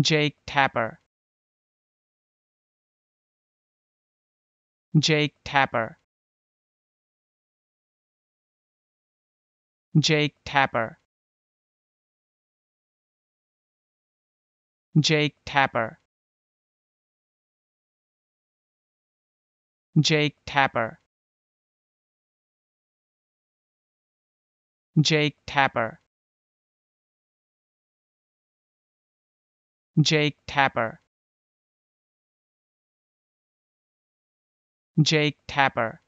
Jake Tapper Jake Tapper Jake Tapper Jake Tapper Jake Tapper Jake Tapper Jake Tapper Jake Tapper